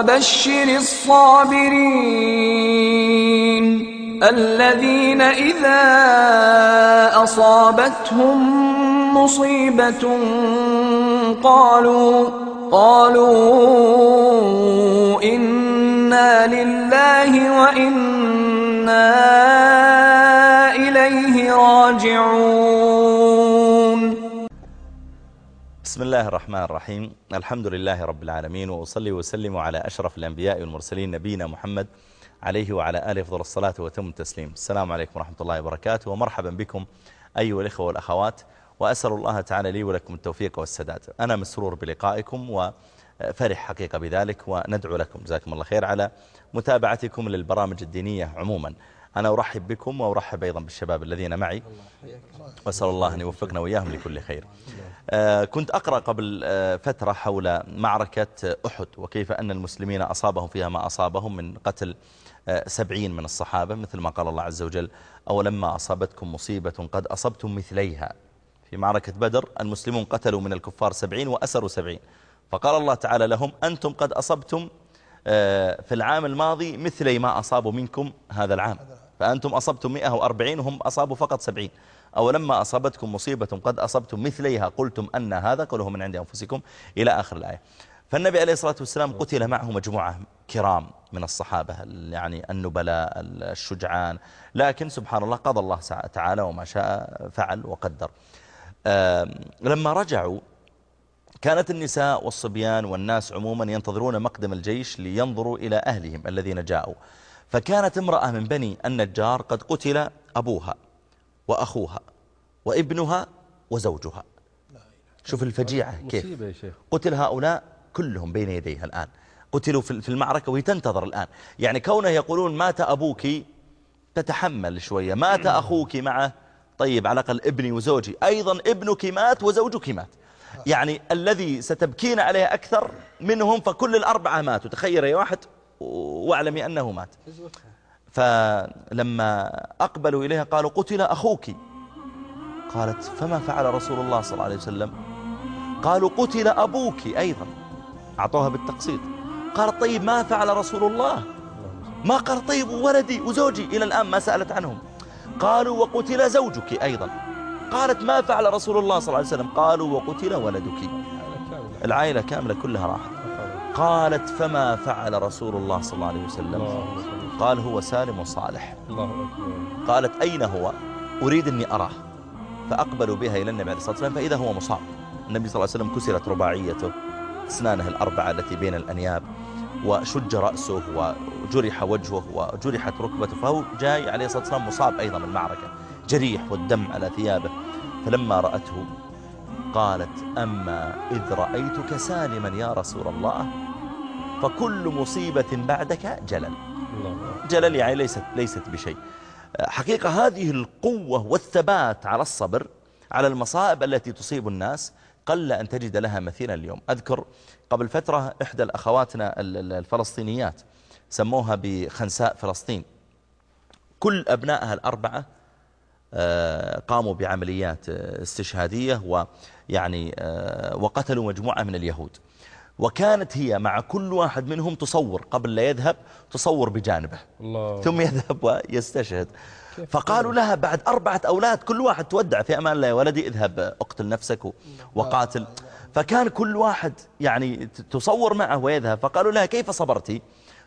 وبشر الصابرين الذين إذا أصابتهم مصيبة قالوا قالوا إنا لله وإنا بسم الله الرحمن الرحيم الحمد لله رب العالمين وأصلي وسلم على أشرف الأنبياء والمرسلين نبينا محمد عليه وعلى آله فضل الصلاة وتم التسليم السلام عليكم ورحمة الله وبركاته ومرحبا بكم أيها الإخوة والأخوات وأسأل الله تعالى لي ولكم التوفيق والسداد أنا مسرور بلقائكم وفرح حقيقة بذلك وندعو لكم جزاكم الله خير على متابعتكم للبرامج الدينية عموما أنا أرحب بكم وأرحب أيضا بالشباب الذين معي وأسأل الله أن يوفقنا وإياهم لكل خير آه، كنت أقرأ قبل آه، فترة حول معركة أحد وكيف أن المسلمين أصابهم فيها ما أصابهم من قتل آه، سبعين من الصحابة مثل ما قال الله عز وجل أولما أصابتكم مصيبة قد أصبتم مثليها في معركة بدر المسلمون قتلوا من الكفار سبعين وأسروا سبعين فقال الله تعالى لهم أنتم قد أصبتم آه، في العام الماضي مثلي ما أصابوا منكم هذا العام فأنتم أصبتم 140 وهم أصابوا فقط 70 أو لما أصابتكم مصيبة قد أصبتم مثليها قلتم أن هذا كله من عند أنفسكم إلى آخر الآية فالنبي عليه الصلاة والسلام قتل معه مجموعة كرام من الصحابة يعني النبلاء الشجعان لكن سبحان الله قضى الله تعالى وما شاء فعل وقدر لما رجعوا كانت النساء والصبيان والناس عموما ينتظرون مقدم الجيش لينظروا إلى أهلهم الذين جاءوا فكانت امرأة من بني النجار قد قتل أبوها وأخوها وابنها وزوجها شوف الفجيعة كيف قتل هؤلاء كلهم بين يديها الآن قتلوا في المعركة وهي تنتظر الآن يعني كونه يقولون مات أبوك تتحمل شوية مات أخوك معه طيب على الأقل ابني وزوجي أيضا ابنك مات وزوجك مات يعني الذي ستبكين عليه أكثر منهم فكل الأربعة ماتوا تخيري واحد واعلمي أنه مات فلما أقبلوا إليها قالوا قتل أخوك قالت فما فعل رسول الله صلى الله عليه وسلم قالوا قتل أبوك أيضا أعطوها بالتقسيط قال طيب ما فعل رسول الله ما قال طيب ولدي وزوجي إلى الآن ما سألت عنهم قالوا وقتل زوجك أيضا قالت ما فعل رسول الله صلى الله عليه وسلم قالوا وقتل ولدك العائلة كاملة كلها راحت قالت فما فعل رسول الله صلى الله عليه وسلم قال هو سالم صالح قالت أين هو أريد أني أراه فأقبلوا بها إلى النبي عليه الصلاة والسلام فإذا هو مصاب النبي صلى الله عليه وسلم كسرت رباعيته أسنانه الأربعة التي بين الأنياب وشج رأسه وجرح وجهه وجرحت ركبته فهو جاي عليه الصلاة والسلام مصاب أيضا من المعركة جريح والدم على ثيابه فلما رأته قالت أما إذ رأيتك سالما يا رسول الله فكل مصيبة بعدك جلل جلل يعني ليست, ليست بشيء حقيقة هذه القوة والثبات على الصبر على المصائب التي تصيب الناس قل أن تجد لها مثيلا اليوم أذكر قبل فترة إحدى الأخواتنا الفلسطينيات سموها بخنساء فلسطين كل أبنائها الأربعة آه، قاموا بعمليات آه، استشهادية ويعني آه، وقتلوا مجموعة من اليهود وكانت هي مع كل واحد منهم تصور قبل لا يذهب تصور بجانبه الله ثم يذهب ويستشهد فقالوا لها بعد أربعة أولاد كل واحد تودع في أمان الله يا ولدي اذهب اقتل نفسك وقاتل فكان كل واحد يعني تصور معه ويذهب فقالوا لها كيف صبرتي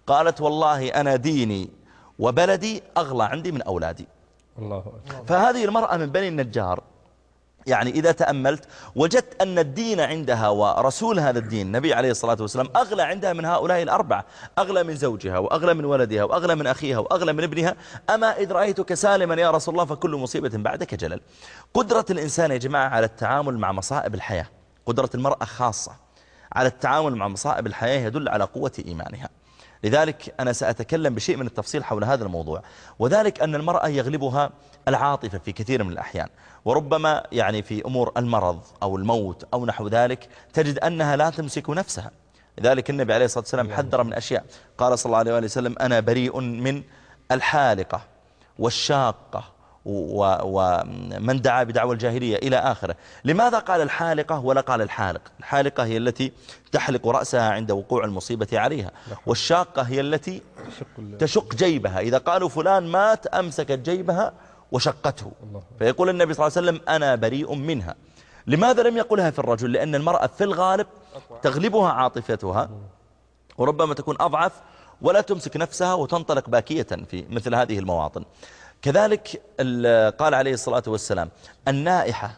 قالت والله أنا ديني وبلدي أغلى عندي من أولادي الله أكبر. فهذه المرأة من بني النجار يعني إذا تأملت وجدت أن الدين عندها ورسول هذا الدين النبي عليه الصلاة والسلام أغلى عندها من هؤلاء الأربعة أغلى من زوجها وأغلى من ولدها وأغلى من أخيها وأغلى من ابنها أما إذ رأيتك سالما يا رسول الله فكل مصيبة بعدك جلل قدرة الإنسان يا جماعة على التعامل مع مصائب الحياة قدرة المرأة خاصة على التعامل مع مصائب الحياة يدل على قوة إيمانها لذلك أنا سأتكلم بشيء من التفصيل حول هذا الموضوع وذلك أن المرأة يغلبها العاطفة في كثير من الأحيان وربما يعني في أمور المرض أو الموت أو نحو ذلك تجد أنها لا تمسك نفسها لذلك النبي عليه الصلاة والسلام نعم. حذر من أشياء قال صلى الله عليه وسلم أنا بريء من الحالقة والشاقة ومن دعا بدعوى الجاهلية إلى آخره لماذا قال الحالقة ولا قال الحالق الحالقة هي التي تحلق رأسها عند وقوع المصيبة عليها نعم. والشاقة هي التي تشق جيبها إذا قالوا فلان مات أمسكت جيبها وشقته فيقول النبي صلى الله عليه وسلم أنا بريء منها لماذا لم يقلها في الرجل لأن المرأة في الغالب تغلبها عاطفتها وربما تكون أضعف ولا تمسك نفسها وتنطلق باكية في مثل هذه المواطن كذلك قال عليه الصلاة والسلام النائحة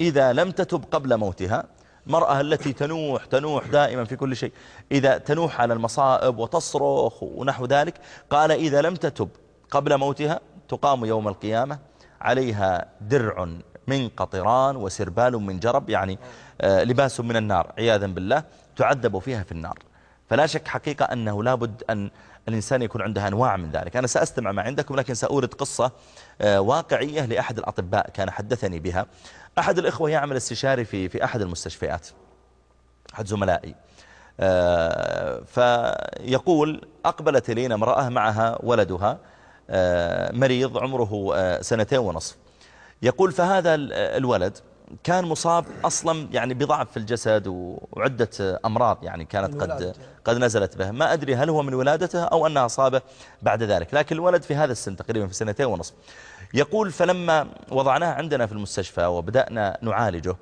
إذا لم تتب قبل موتها المرأة التي تنوح تنوح دائما في كل شيء إذا تنوح على المصائب وتصرخ ونحو ذلك قال إذا لم تتب قبل موتها تقام يوم القيامة عليها درع من قطران وسربال من جرب يعني آه، لباس من النار عياذا بالله تعذب فيها في النار فلا شك حقيقة أنه لابد أن الإنسان يكون عندها أنواع من ذلك أنا سأستمع ما عندكم لكن سأورد قصة آه، واقعية لأحد الأطباء كان حدثني بها أحد الإخوة يعمل استشاري في, في أحد المستشفيات أحد زملائي آه، فيقول أقبلت إلينا امرأة معها ولدها آه، مريض عمره سنتين ونصف يقول فهذا الولد كان مصاب أصلا يعني بضعف في الجسد وعدة أمراض يعني كانت قد قد نزلت به ما أدري هل هو من ولادته أو أنها أصابه بعد ذلك لكن الولد في هذا السن تقريبا في سنتين ونصف يقول فلما وضعناه عندنا في المستشفى وبدأنا نعالجه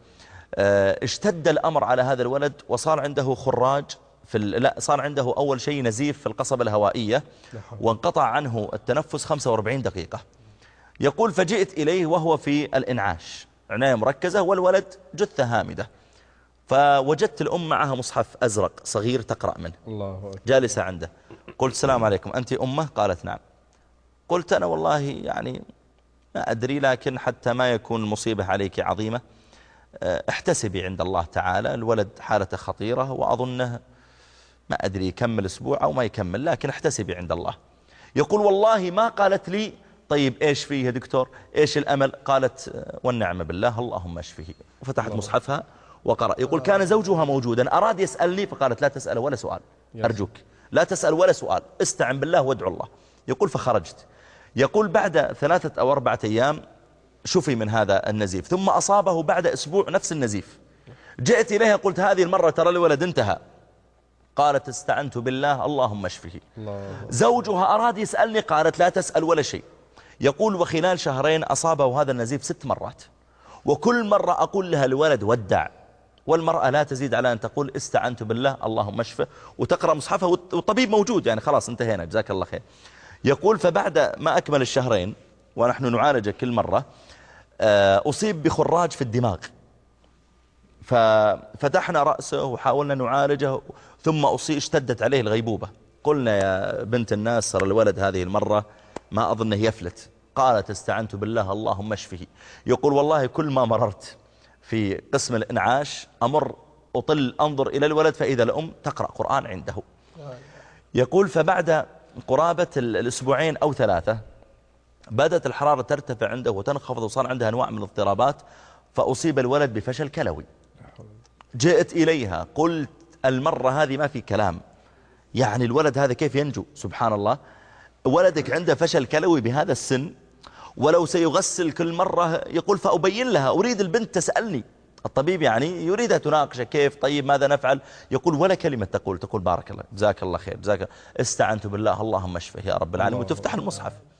آه، اشتد الأمر على هذا الولد وصار عنده خراج في لا صار عنده أول شيء نزيف في القصبة الهوائية نعم. وانقطع عنه التنفس 45 دقيقة يقول فجئت إليه وهو في الإنعاش عناية مركزة والولد جثة هامدة فوجدت الأم معها مصحف أزرق صغير تقرأ منه الله أكبر. جالسة عنده قلت السلام عليكم أنت أمه قالت نعم قلت أنا والله يعني ما أدري لكن حتى ما يكون المصيبة عليك عظيمة آه، احتسبي عند الله تعالى الولد حالته خطيرة وأظنه ما أدري يكمل أسبوع أو ما يكمل لكن احتسبي عند الله يقول والله ما قالت لي طيب إيش فيه يا دكتور إيش الأمل قالت والنعم بالله اللهم اشفه وفتحت مصحفها وقرأ يقول آه. كان زوجها موجودا أراد يسألني فقالت لا تسأل ولا سؤال أرجوك لا تسأل ولا سؤال استعن بالله وادعو الله يقول فخرجت يقول بعد ثلاثة أو أربعة أيام شفي من هذا النزيف ثم أصابه بعد أسبوع نفس النزيف جئت إليها قلت هذه المرة ترى الولد انتهى قالت استعنت بالله اللهم اشفه الله. زوجها أراد يسألني قالت لا تسأل ولا شيء يقول وخلال شهرين أصابه هذا النزيف ست مرات وكل مرة أقول لها الولد ودع والمرأة لا تزيد على أن تقول استعنت بالله اللهم اشفه وتقرأ مصحفها والطبيب موجود يعني خلاص انتهينا جزاك الله خير يقول فبعد ما أكمل الشهرين ونحن نعالجه كل مرة آه، أصيب بخراج في الدماغ ففتحنا رأسه وحاولنا نعالجه ثم أصيب اشتدت عليه الغيبوبة قلنا يا بنت الناس الولد هذه المرة ما أظنه يفلت قالت استعنت بالله اللهم اشفه يقول والله كل ما مررت في قسم الإنعاش أمر أطل أنظر إلى الولد فإذا الأم تقرأ قرآن عنده يقول فبعد قرابة الأسبوعين أو ثلاثة بدأت الحرارة ترتفع عنده وتنخفض وصار عندها أنواع من الاضطرابات فأصيب الولد بفشل كلوي جئت إليها قلت المرة هذه ما في كلام يعني الولد هذا كيف ينجو سبحان الله ولدك عنده فشل كلوي بهذا السن ولو سيغسل كل مرة يقول فأبين لها أريد البنت تسألني الطبيب يعني يريدها تناقشه كيف طيب ماذا نفعل يقول ولا كلمة تقول تقول بارك الله جزاك الله خير جزاك استعنت بالله اللهم اشفه يا رب العالمين وتفتح المصحف